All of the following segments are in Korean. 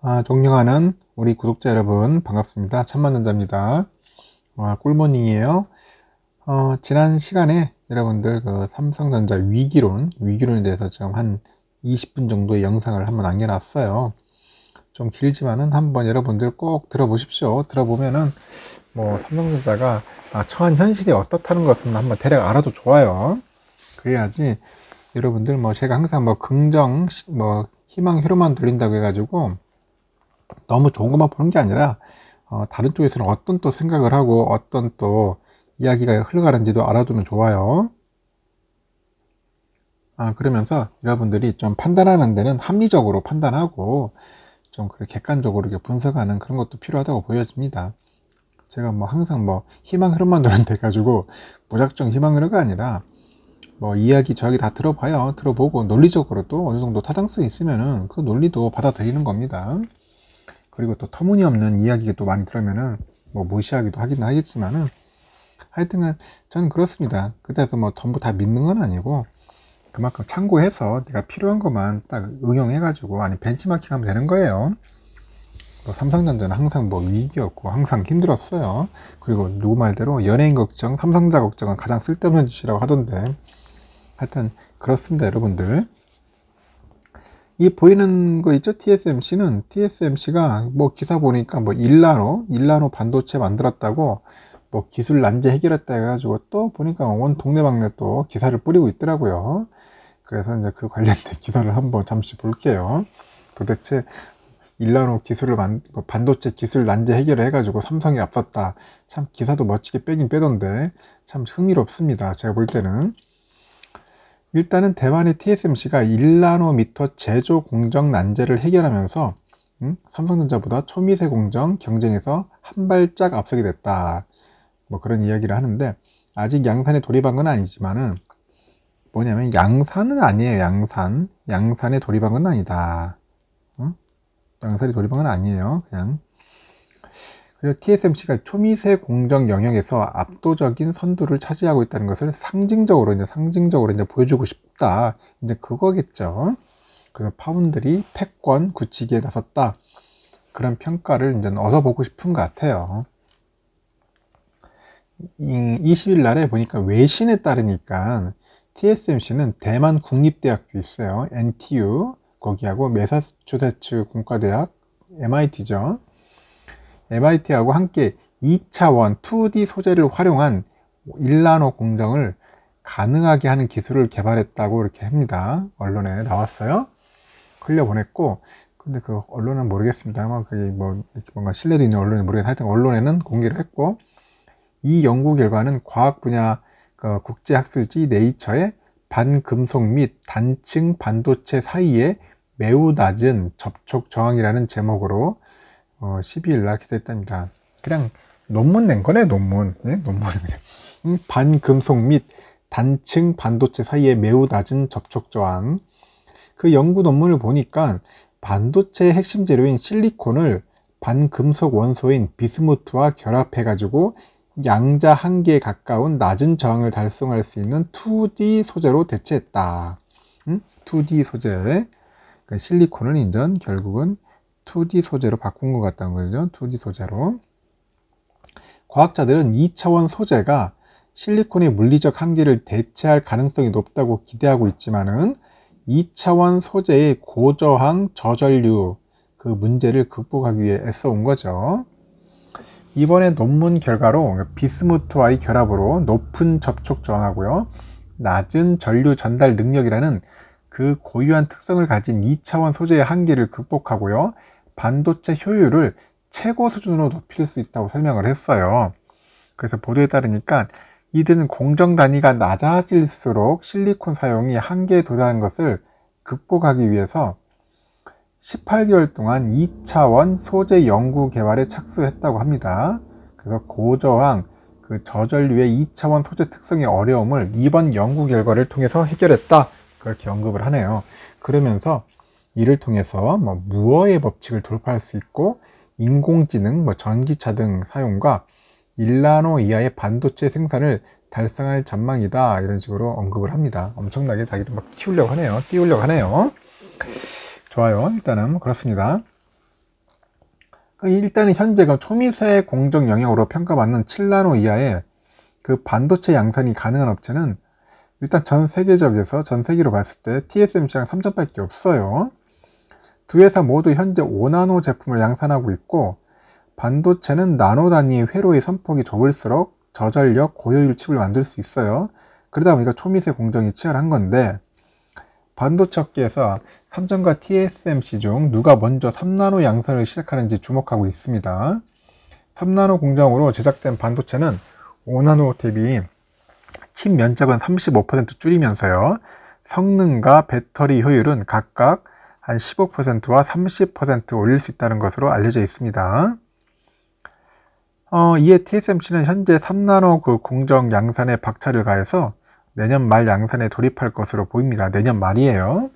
아, 존경하는 우리 구독자 여러분 반갑습니다. 천만전자입니다. 아, 꿀모닝이에요. 어, 지난 시간에 여러분들 그 삼성전자 위기론, 위기론에 대해서 지금 한 20분 정도의 영상을 한번 남겨놨어요. 좀 길지만은 한번 여러분들 꼭 들어보십시오. 들어보면은 뭐 삼성전자가 아, 처한 현실이 어떻다는 것은 한번 대략 알아도 좋아요. 그래야지 여러분들 뭐 제가 항상 뭐 긍정, 뭐 희망, 효로만 들린다고 해가지고 너무 좋은 것만 보는 게 아니라 어, 다른 쪽에서는 어떤 또 생각을 하고 어떤 또 이야기가 흘러가는지도 알아두면 좋아요. 아, 그러면서 여러분들이 좀 판단하는 데는 합리적으로 판단하고 좀 그렇게 객관적으로 이렇게 분석하는 그런 것도 필요하다고 보여집니다. 제가 뭐 항상 뭐 희망 흐름만 들은 데 가지고 무작정 희망 흐름이 아니라 뭐 이야기 저기다 들어봐요. 들어보고 논리적으로 또 어느 정도 타당성이 있으면은 그 논리도 받아들이는 겁니다. 그리고 또 터무니없는 이야기가 또 많이 들으면은 뭐 무시하기도 하긴 하겠지만은 하여튼간 저는 그렇습니다. 그때서뭐 전부 다 믿는 건 아니고 그만큼 참고해서 내가 필요한 것만 딱 응용해가지고 아니 벤치마킹하면 되는 거예요. 뭐 삼성전자는 항상 뭐 위기였고 항상 힘들었어요. 그리고 누구 말대로 연예인 걱정, 삼성자 걱정은 가장 쓸데없는 짓이라고 하던데 하여튼 그렇습니다 여러분들. 이 보이는 거 있죠? TSMC는 TSMC가 뭐 기사 보니까 뭐 일나노, 일나노 반도체 만들었다고 뭐 기술 난제 해결했다 해가지고 또 보니까 원 동네방네 또 기사를 뿌리고 있더라고요. 그래서 이제 그 관련된 기사를 한번 잠시 볼게요. 도대체 1나노 기술을 만, 뭐 반도체 기술 난제 해결을 해가지고 삼성이 앞섰다. 참 기사도 멋지게 빼긴 빼던데 참 흥미롭습니다. 제가 볼 때는. 일단은 대만의 TSMC가 1나노미터 제조 공정 난제를 해결하면서 음? 삼성전자보다 초미세 공정 경쟁에서 한 발짝 앞서게 됐다. 뭐 그런 이야기를 하는데 아직 양산에 돌입한 건 아니지만은 뭐냐면 양산은 아니에요. 양산. 양산에 돌입한 건 아니다. 어? 양산에 돌입한 건 아니에요. 그냥 그리고 TSMC가 초미세 공정 영역에서 압도적인 선두를 차지하고 있다는 것을 상징적으로 이제 상징적으로 이제 보여주고 싶다. 이제 그거겠죠. 그래서 파운드리 패권 굳히기에 나섰다. 그런 평가를 이제 얻어보고 싶은 것 같아요. 20일 날에 보니까 외신에 따르니까 TSMC는 대만 국립대학교 있어요. NTU 거기하고 메사추세츠 공과대학 MIT죠. MIT하고 함께 2차원 2D 소재를 활용한 일라노 공정을 가능하게 하는 기술을 개발했다고 이렇게 합니다. 언론에 나왔어요. 흘려 보냈고 근데 그 언론은 모르겠습니다만 그게 뭐 뭔가 신뢰도 있는 언론은 모르겠는데 하여튼 언론에는 공개를 했고 이 연구 결과는 과학 분야 그 국제학술지 네이처에 반금속 및 단층 반도체 사이에 매우 낮은 접촉 저항이라는 제목으로 어, 12일 날기재했답니다 그냥 논문 낸 거네, 논문. 예? 논문. 음, 반금속 및 단층 반도체 사이에 매우 낮은 접촉 저항. 그 연구 논문을 보니까 반도체 핵심 재료인 실리콘을 반금속 원소인 비스무트와 결합해가지고 양자 한 개에 가까운 낮은 저항을 달성할 수 있는 2D 소재로 대체했다. 음? 2D 소재. 그러니까 실리콘은 인전 결국은 2D 소재로 바꾼 것 같다는 거죠. 2D 소재로. 과학자들은 2차원 소재가 실리콘의 물리적 한계를 대체할 가능성이 높다고 기대하고 있지만은 2차원 소재의 고저항 저전류 그 문제를 극복하기 위해 애써온 거죠. 이번에 논문 결과로 비스무트와의 결합으로 높은 접촉 저항하고요. 낮은 전류 전달 능력이라는 그 고유한 특성을 가진 2차원 소재의 한계를 극복하고요. 반도체 효율을 최고 수준으로 높일 수 있다고 설명을 했어요. 그래서 보도에 따르니까 이들은 공정 단위가 낮아질수록 실리콘 사용이 한계에 도달한 것을 극복하기 위해서 18개월 동안 2차원 소재 연구 개발에 착수했다고 합니다. 그래서 고저항, 그 저전류의 2차원 소재 특성의 어려움을 이번 연구 결과를 통해서 해결했다. 그렇게 언급을 하네요. 그러면서 이를 통해서 뭐 무어의 법칙을 돌파할 수 있고 인공지능, 뭐 전기차 등 사용과 1나노 이하의 반도체 생산을 달성할 전망이다 이런 식으로 언급을 합니다 엄청나게 자기를 막 키우려고 하네요 띄우려고 하네요 좋아요 일단은 그렇습니다 그 일단은 현재 그 초미세 공정 영역으로 평가받는 7나노 이하의 그 반도체 양산이 가능한 업체는 일단 전 세계적에서 전 세계로 봤을 때 TSMC랑 3점밖에 없어요 두 회사 모두 현재 5나노 제품을 양산하고 있고 반도체는 나노 단위의 회로의 선폭이 좁을수록 저전력 고효율 칩을 만들 수 있어요. 그러다 보니까 초미세 공정이 치열한 건데 반도체 업계에서 삼성과 TSMC 중 누가 먼저 3나노 양산을 시작하는지 주목하고 있습니다. 3나노 공정으로 제작된 반도체는 5나노 대비 칩 면적은 35% 줄이면서요. 성능과 배터리 효율은 각각 한 15%와 30% 올릴 수 있다는 것으로 알려져 있습니다. 어, 이에 TSMC는 현재 3나노 그 공정 양산에 박차를 가해서 내년 말 양산에 돌입할 것으로 보입니다. 내년 말이에요.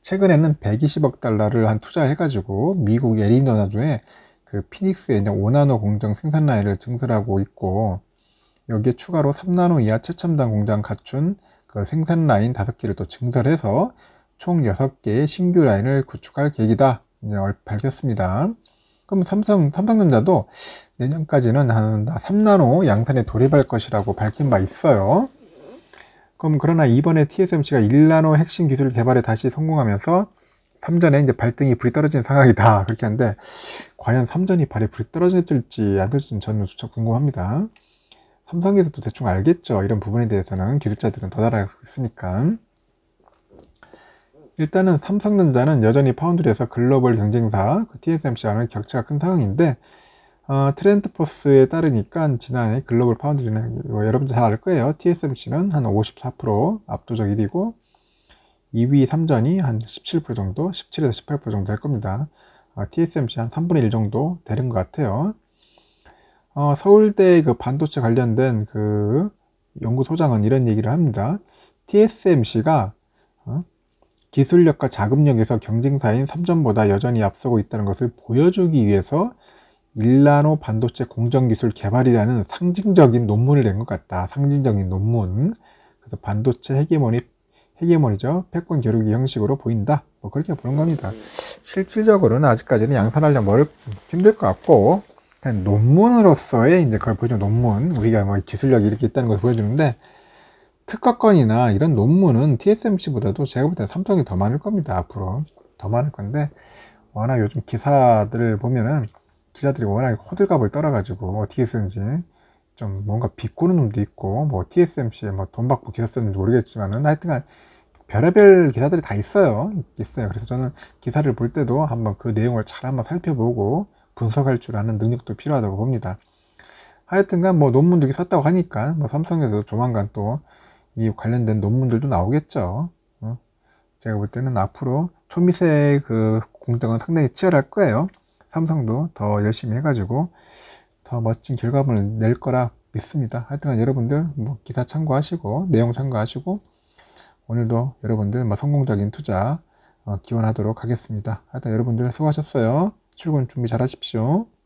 최근에는 120억 달러를 한 투자해가지고 미국 애리노나주에 그 피닉스에 5나노 공정 생산 라인을 증설하고 있고 여기에 추가로 3나노 이하 최첨단 공장 갖춘 그 생산 라인 5개를 또 증설해서 총 6개의 신규 라인을 구축할 계획이다. 밝혔습니다. 그럼 삼성, 삼성전자도 내년까지는 한 3나노 양산에 돌입할 것이라고 밝힌 바 있어요. 그럼 그러나 이번에 TSMC가 1나노 핵심 기술 개발에 다시 성공하면서 3전에 이제 발등이 불이 떨어진 상황이다. 그렇게 하는데, 과연 3전이 발에 불이 떨어질지 안 될지는 저는 조차 궁금합니다. 삼성에서도 대충 알겠죠. 이런 부분에 대해서는 기술자들은 더 잘 알고 있으니까. 일단은 삼성전자는 여전히 파운드리에서 글로벌 경쟁사 그 TSMC와는 격차가 큰 상황인데 어, 트렌드포스에 따르니까 지난해 글로벌 파운드리는 뭐, 여러분들 잘 알 거예요. TSMC는 한 54% 압도적 1위고 2위 삼전이 한 17% 정도, 17에서 18% 정도 될 겁니다. 어, TSMC 한 3분의 1 정도 되는 것 같아요. 어, 서울대 그 반도체 관련된 그 연구소장은 이런 얘기를 합니다. TSMC가 어, 기술력과 자금력에서 경쟁사인 삼전보다 여전히 앞서고 있다는 것을 보여주기 위해서 일라노 반도체 공정기술 개발이라는 상징적인 논문을 낸 것 같다. 상징적인 논문. 그래서 반도체 헤게모니, 헤게모니죠. 패권 겨루기 형식으로 보인다. 뭐 그렇게 보는 겁니다. 실질적으로는 아직까지는 양산하려면 힘들 것 같고, 그냥 논문으로서의 이제 그걸 보여주는 논문. 우리가 뭐 기술력이 이렇게 있다는 걸 보여주는데, 특허권이나 이런 논문은 TSMC보다도 제가 볼때 삼성이 더 많을 겁니다. 앞으로 더 많을 건데 워낙 요즘 기사들을 보면은 기자들이 워낙 호들갑을 떨어가지고 TSMC 좀 뭔가 비꼬는 놈도 있고 뭐 TSMC에 뭐 돈 받고 기사 쓰는지 모르겠지만은 하여튼간 별의별 기사들이 다 있어요. 있어요. 그래서 저는 기사를 볼 때도 한번 그 내용을 잘 한번 살펴보고 분석할 줄 아는 능력도 필요하다고 봅니다. 하여튼간 뭐논문들이렇 썼다고 하니까 뭐 삼성에서 조만간 또이 관련된 논문들도 나오겠죠. 어? 제가 볼 때는 앞으로 초미세 그 공정은 상당히 치열할 거예요. 삼성도 더 열심히 해가지고 더 멋진 결과물을 낼 거라 믿습니다. 하여튼 여러분들 뭐 기사 참고하시고 내용 참고하시고 오늘도 여러분들 뭐 성공적인 투자 어, 기원하도록 하겠습니다. 하여튼 여러분들 수고하셨어요. 출근 준비 잘 하십시오.